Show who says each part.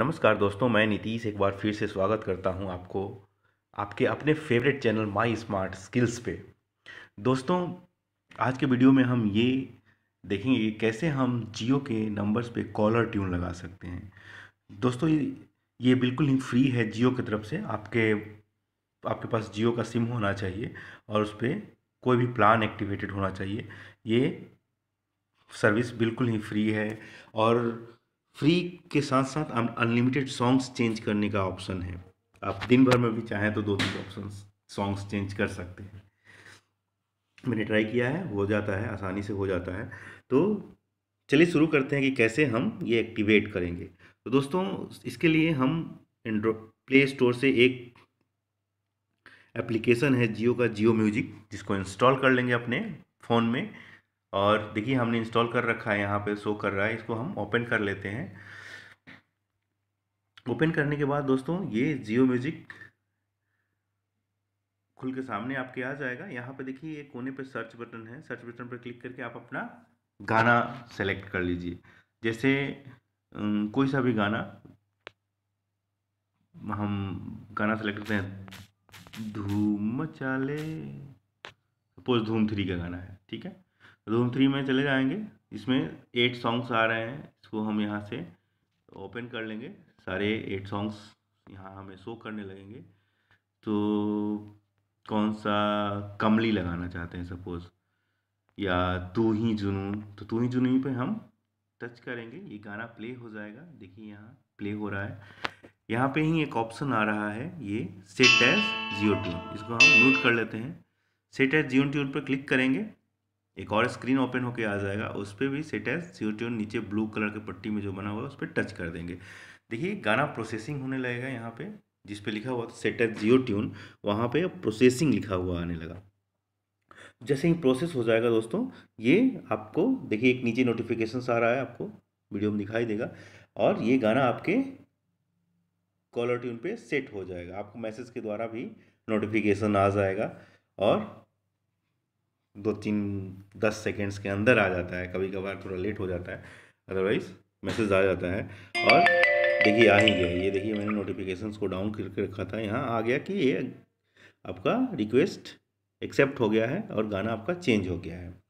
Speaker 1: नमस्कार दोस्तों मैं नीतीश एक बार फिर से स्वागत करता हूं आपको आपके अपने favourite channel my smart skills पे दोस्तों आज के वीडियो में हम ये देखेंगे कि कैसे हम जियो के नंबर्स पे कॉलर ट्यून लगा सकते हैं दोस्तों ये ये बिल्कुल ही फ्री है जियो की तरफ से आपके आपके पास जियो का सिम होना चाहिए और उस पर कोई भी प्लान एक्टिवेटेड होना चाहिए ये सर्विस बिल्कुल ही फ्री है और फ्री के साथ साथ अनलिमिटेड सॉन्ग्स चेंज करने का ऑप्शन है आप दिन भर में भी चाहें तो दो तीन ऑप्शन सॉन्ग्स चेंज कर सकते हैं मैंने ट्राई किया है हो जाता है आसानी से हो जाता है तो चलिए शुरू करते हैं कि कैसे हम ये एक्टिवेट करेंगे तो दोस्तों इसके लिए हम एंड्रो प्ले स्टोर से एक एप्लीकेशन है जियो का जियो म्यूजिक जिसको इंस्टॉल कर लेंगे अपने फ़ोन में और देखिए हमने इंस्टॉल कर रखा है यहाँ पे शो कर रहा है इसको हम ओपन कर लेते हैं ओपन करने के बाद दोस्तों ये जियो म्यूजिक खुल के सामने आपके आ जाएगा यहाँ पे देखिए ये कोने पे सर्च बटन है सर्च बटन पर क्लिक करके आप अपना गाना सेलेक्ट कर लीजिए जैसे कोई सा भी गाना हम गाना सेलेक्ट करते हैं धूम चाले सपोज धूम थ्री का गाना है ठीक है रूम थ्री में चले जाएंगे इसमें एट सॉन्ग्स आ रहे हैं इसको हम यहाँ से ओपन कर लेंगे सारे एट सॉन्ग्स यहाँ हमें शो करने लगेंगे तो कौन सा कमली लगाना चाहते हैं सपोज़ या तू ही जुनून तो तू ही जुनून पे हम टच करेंगे ये गाना प्ले हो जाएगा देखिए यहाँ प्ले हो रहा है यहाँ पे ही एक ऑप्शन आ रहा है ये सेट एज जियो ट्यून इसको हम म्यूट कर लेते हैं सेट एज जियो ट्यून पर क्लिक करेंगे एक और स्क्रीन ओपन होकर आ जाएगा उस पर भी सेट एज सीओ ट्यून नीचे ब्लू कलर के पट्टी में जो बना हुआ है उस पर टच कर देंगे देखिए गाना प्रोसेसिंग होने लगेगा यहाँ पे जिस पे लिखा हुआ था सेट एज जियो ट्यून वहाँ पे प्रोसेसिंग लिखा हुआ आने लगा जैसे ही प्रोसेस हो जाएगा दोस्तों ये आपको देखिए एक नीचे नोटिफिकेशन आ रहा है आपको वीडियो में दिखाई देगा और ये गाना आपके कॉलर ट्यून पर सेट हो जाएगा आपको मैसेज के द्वारा भी नोटिफिकेशन आ जाएगा और दो तीन दस सेकेंड्स के अंदर आ जाता है कभी कभार थोड़ा लेट हो जाता है अदरवाइज़ मैसेज आ जाता है और देखिए आ ही गया ये देखिए मैंने नोटिफिकेशंस को डाउन करके रखा था यहाँ आ गया कि ये आपका रिक्वेस्ट एक्सेप्ट हो गया है और गाना आपका चेंज हो गया है